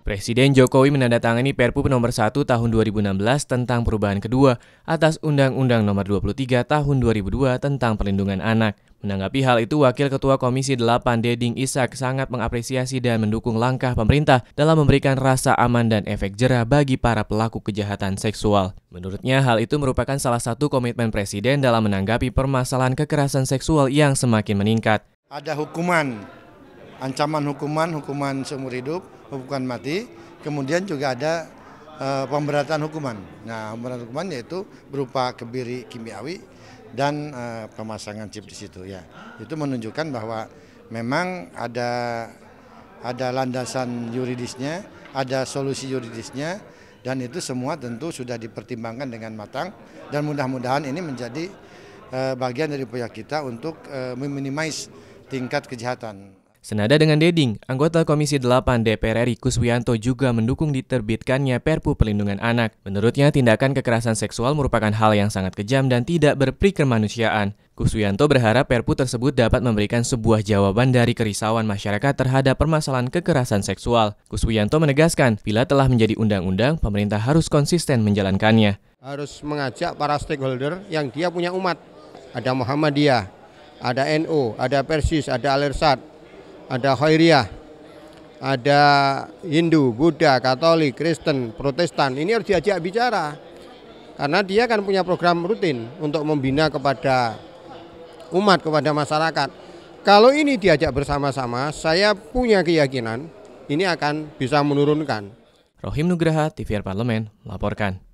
Presiden Jokowi menandatangani Perpu Nomor 1 Tahun 2016 tentang perubahan kedua atas Undang-Undang Nomor 23 Tahun 2002 tentang Perlindungan Anak. Menanggapi hal itu, Wakil Ketua Komisi 8 Deding Isak, sangat mengapresiasi dan mendukung langkah pemerintah dalam memberikan rasa aman dan efek jerah bagi para pelaku kejahatan seksual. Menurutnya, hal itu merupakan salah satu komitmen Presiden dalam menanggapi permasalahan kekerasan seksual yang semakin meningkat. Ada hukuman, ancaman hukuman, hukuman seumur hidup, hukuman mati, kemudian juga ada eh, pemberatan hukuman. Nah, pemberatan hukuman yaitu berupa kebiri kimiawi, dan uh, pemasangan chip di situ ya. Itu menunjukkan bahwa memang ada ada landasan yuridisnya, ada solusi yuridisnya dan itu semua tentu sudah dipertimbangkan dengan matang dan mudah-mudahan ini menjadi uh, bagian dari upaya kita untuk uh, meminimais tingkat kejahatan. Senada dengan Deding, anggota Komisi 8 DPR RI Kuswianto juga mendukung diterbitkannya Perpu Pelindungan Anak. Menurutnya, tindakan kekerasan seksual merupakan hal yang sangat kejam dan tidak berperi kemanusiaan. Kuswianto berharap Perpu tersebut dapat memberikan sebuah jawaban dari kerisauan masyarakat terhadap permasalahan kekerasan seksual. Kuswianto menegaskan, bila telah menjadi undang-undang, pemerintah harus konsisten menjalankannya. Harus mengajak para stakeholder yang dia punya umat. Ada Muhammadiyah, ada NU, ada Persis, ada Alersat, ada Khairiyah, ada Hindu, Buddha, Katolik, Kristen, Protestan. Ini harus diajak bicara. Karena dia kan punya program rutin untuk membina kepada umat, kepada masyarakat. Kalau ini diajak bersama-sama, saya punya keyakinan ini akan bisa menurunkan. Rohim Nugraha, TVR Parlemen, melaporkan.